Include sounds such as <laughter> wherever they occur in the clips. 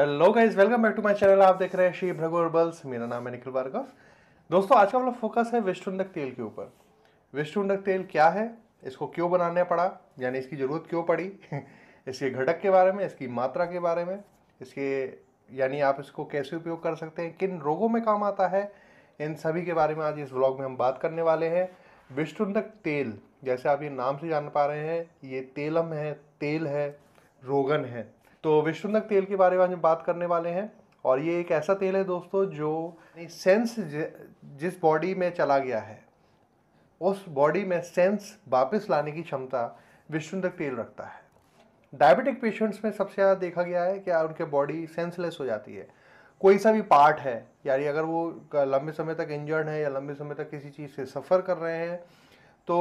hello guys welcome back to my channel आप देख रहे हैं श्री भ्रगो बल्स मेरा नाम है निखिल भार्गव दोस्तों आज का मतलब फोकस है विष्णुंडक तेल के ऊपर विष्णुंडक तेल क्या है इसको क्यों बनाने पड़ा यानी इसकी ज़रूरत क्यों पड़ी <laughs> इसके घटक के बारे में इसकी मात्रा के बारे में इसके यानी आप इसको कैसे उपयोग कर सकते हैं किन रोगों में काम आता है इन सभी के बारे में आज इस ब्लॉग में हम बात करने वाले हैं विष्णुंडक तेल जैसे आप ये नाम से जान पा रहे हैं ये तेलम है तेल है रोगन है तो विश्वनक तेल के बारे में हम बात करने वाले हैं और ये एक ऐसा तेल है दोस्तों जो सेंस जिस बॉडी में चला गया है उस बॉडी में सेंस वापस लाने की क्षमता विश्वनक तेल रखता है डायबिटिक पेशेंट्स में सबसे ज़्यादा देखा गया है कि उनके बॉडी सेंसलेस हो जाती है कोई सा भी पार्ट है यानी अगर वो लंबे समय तक इंजर्ड है या लंबे समय तक किसी चीज़ से सफ़र कर रहे हैं तो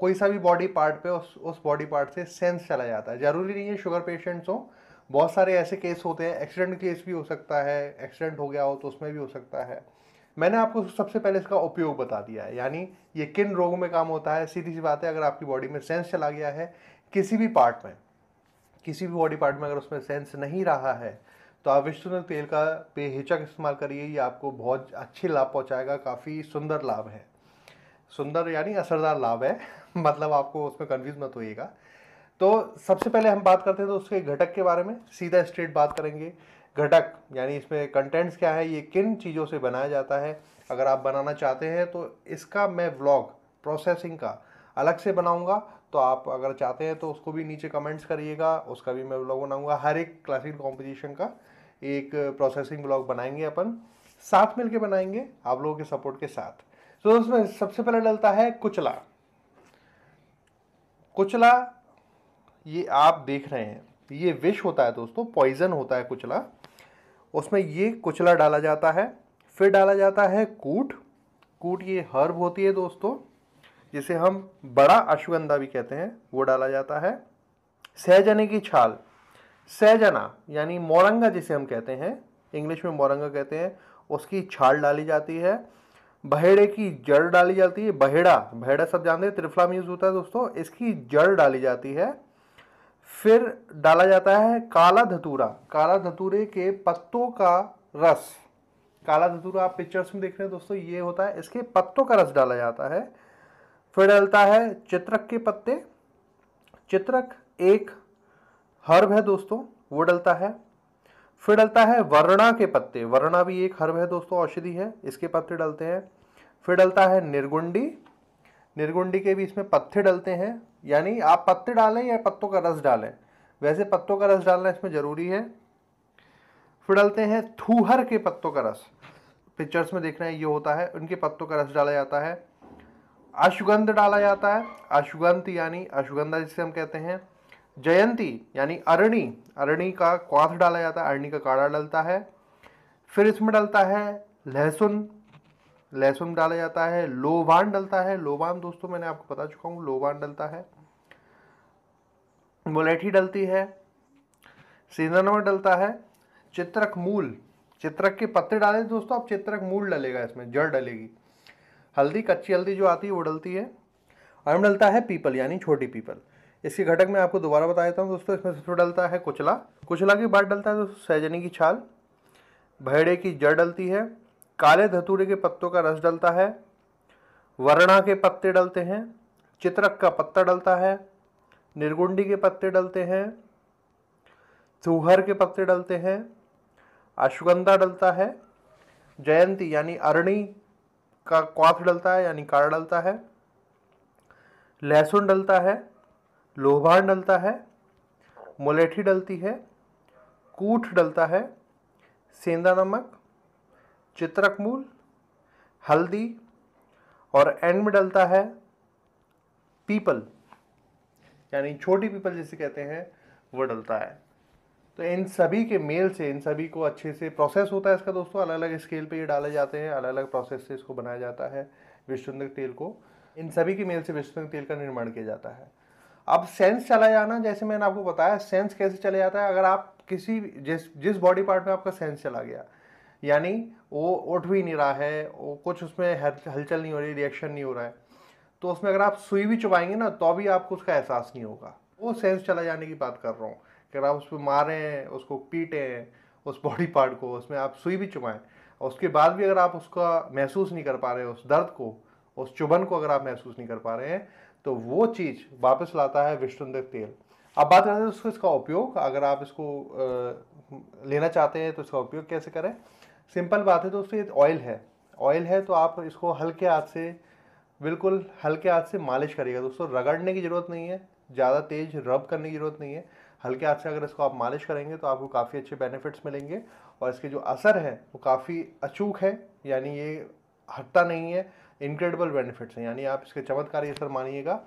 कोई सा भी बॉडी पार्ट पे उस उस बॉडी पार्ट से सेंस चला जाता है ज़रूरी नहीं है शुगर पेशेंट्स हो बहुत सारे ऐसे केस होते हैं एक्सीडेंट केस भी हो सकता है एक्सीडेंट हो गया हो तो उसमें भी हो सकता है मैंने आपको सबसे पहले इसका उपयोग बता दिया है यानी ये किन रोगों में काम होता है सीधी सी बात है अगर आपकी बॉडी में सेंस चला गया है किसी भी पार्ट में किसी भी बॉडी पार्ट में अगर उसमें सेंस नहीं रहा है तो आप विश्व तेल का बेहिचक इस्तेमाल करिए ये आपको बहुत अच्छे लाभ पहुँचाएगा काफ़ी सुंदर लाभ है सुंदर यानी असरदार लाभ है <laughs> मतलब आपको उसमें कन्फ्यूज मत होइएगा तो सबसे पहले हम बात करते हैं तो उसके घटक के बारे में सीधा स्ट्रेट बात करेंगे घटक यानी इसमें कंटेंट्स क्या है ये किन चीज़ों से बनाया जाता है अगर आप बनाना चाहते हैं तो इसका मैं व्लॉग प्रोसेसिंग का अलग से बनाऊंगा तो आप अगर चाहते हैं तो उसको भी नीचे कमेंट्स करिएगा उसका भी मैं ब्लॉग बनाऊंगा हर एक क्लासिकल कॉम्पोजिशन का एक प्रोसेसिंग ब्लॉग बनाएंगे अपन साथ मिलके बनाएंगे आप लोगों के सपोर्ट के साथ तो उसमें सबसे पहले डलता है कुचला कुचला ये आप देख रहे हैं ये विष होता है दोस्तों पॉइजन होता है कुचला उसमें ये कुचला डाला जाता है फिर डाला जाता है कूट कूट ये हर्ब होती है दोस्तों जिसे हम बड़ा अश्वगंधा भी कहते हैं वो डाला जाता है सहजने की छाल सहजना यानी मोरंगा जिसे हम कहते हैं इंग्लिश में मोरंगा कहते हैं उसकी छाल डाली जाती है बहेड़े की जड़ डाली जाती है बहेड़ा बहेड़ा सब जानते हैं त्रिफला में यूज़ होता है दोस्तों इसकी जड़ डाली जाती है फिर डाला जाता है काला धतूरा काला धतूरे के पत्तों का रस काला धतूरा आप पिक्चर्स में देख रहे हैं दोस्तों ये होता है इसके पत्तों का रस डाला जाता है फिर डलता है चित्रक के पत्ते चित्रक एक हर्ब है दोस्तों वो डलता है फिर डलता है वर्णा के पत्ते वर्णा भी एक हर्ब है दोस्तों औषधि है इसके पत्ते डलते हैं फिर डलता है निर्गुंडी निर्गुंडी के भी इसमें पत्थे डलते हैं यानी आप पत्ते डालें या पत्तों का रस डालें वैसे पत्तों का रस डालना इसमें ज़रूरी है फिर डालते हैं थूहर के पत्तों का रस पिक्चर्स में देख रहे हैं ये होता है उनके पत्तों का रस डाला जाता है अश्वगंध डाला जाता है अश्वगंध यानी अश्वगंधा जिसे हम कहते हैं जयंती यानी अरणी अरणी का क्वाथ डाला जाता है अरणी का काढ़ा डलता है फिर इसमें डलता है लहसुन लहसुन डाला जाता है लोबान डलता है लोबान दोस्तों मैंने आपको बता चुका हूँ लोबान डलता है मलेठी डलती है सीजनवा डलता है चित्रक मूल चित्रक के पत्ते डाले दोस्तों आप चित्रक मूल डलेगा इसमें जड़ डलेगी हल्दी कच्ची हल्दी जो आती है वो डलती है और डलता है पीपल यानी छोटी पीपल इसके घटक मैं आपको दोबारा बता देता हूँ दोस्तों इसमें सबसे डलता है कुचला कुचला के बाद डलता है दोस्तों सहजनी की छाल भेड़े की जड़ डलती है काले धतूरे के पत्तों का रस डलता है वर्णा के पत्ते डलते हैं चित्रक का पत्ता डलता है निर्गुंडी के पत्ते डलते हैं चूहर के पत्ते डलते हैं अश्वगंधा डलता है जयंती यानी अरणी का क्वाथ डलता है यानी काड़ा डलता है लहसुन डलता है लोभान डलता है मुलेठी डलती है कूठ डलता है सेंधा नमक चित्रक मूल हल्दी और एंड में डलता है पीपल यानी छोटी पीपल जिसे कहते हैं वो डलता है तो इन सभी के मेल से इन सभी को अच्छे से प्रोसेस होता है इसका दोस्तों अलग अलग स्केल पे ये डाले जाते हैं अलग अलग प्रोसेस से इसको बनाया जाता है विश्वचंद्र तेल को इन सभी के मेल से विश्वचंद्र तेल का निर्माण किया जाता है अब सेंस चला जाना जैसे मैंने आपको बताया सेंस कैसे चले जाता है अगर आप किसी जिस जिस बॉडी पार्ट में आपका सेंस चला गया यानी वो उठ भी नहीं रहा है वो कुछ उसमें हलचल नहीं हो रही रिएक्शन नहीं हो रहा है तो उसमें अगर आप सुई भी चुबाएंगे ना तो भी आपको उसका एहसास नहीं होगा वो सेंस चला जाने की बात कर रहा हूँ कि अगर आप उस पर मारें उसको पीटें उस बॉडी पार्ट को उसमें आप सुई भी चुबाएँ उसके बाद भी अगर आप उसका महसूस नहीं कर पा रहे उस दर्द को उस चुभन को अगर आप महसूस नहीं कर पा रहे हैं तो वो चीज़ वापस लाता है विष्णुदेव तेल अब बात करते हैं उसको इसका उपयोग अगर आप इसको लेना चाहते हैं तो इसका उपयोग कैसे करें सिंपल बात है दोस्तों ये ऑयल है ऑयल है तो आप इसको हल्के हाथ से बिल्कुल हल्के हाथ से मालिश करिएगा दोस्तों रगड़ने की ज़रूरत नहीं है ज़्यादा तेज़ रब करने की ज़रूरत नहीं है हल्के हाथ से अगर इसको आप मालिश करेंगे तो आपको काफ़ी अच्छे बेनिफिट्स मिलेंगे और इसके जो असर है वो काफ़ी अचूक है यानी ये हटता नहीं है इनक्रेडिबल बेनिफिट्स हैं यानी आप इसके चमत्कारी असर मानिएगा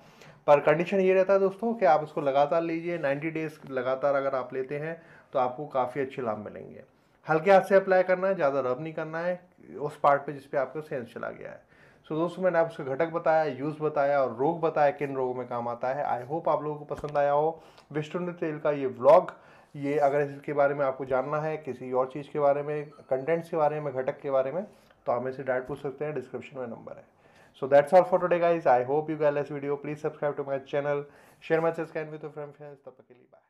पर कंडीशन ये रहता है दोस्तों कि आप इसको लगातार लीजिए 90 डेज़ लगातार अगर आप लेते हैं तो आपको काफ़ी अच्छे लाभ मिलेंगे हल्के हाथ से अप्लाई करना है ज़्यादा रब नहीं करना है उस पार्ट पे जिसपे आपका सेंस चला गया है सो so, दोस्तों मैंने आपको घटक बताया यूज़ बताया और रोग बताया किन रोगों में काम आता है आई होप आप लोगों को पसंद आया हो विष्णु तेल का ये ब्लॉग ये अगर इसके बारे में आपको जानना है किसी और चीज़ के बारे में कंटेंट्स के बारे में घटक के बारे में तो आप इसे डायरेक्ट पूछ सकते हैं डिस्क्रिप्शन में नंबर है so that's all for today guys I hope you gal this video please subscribe to my channel share match can with friend friends तब तक के लिए बाय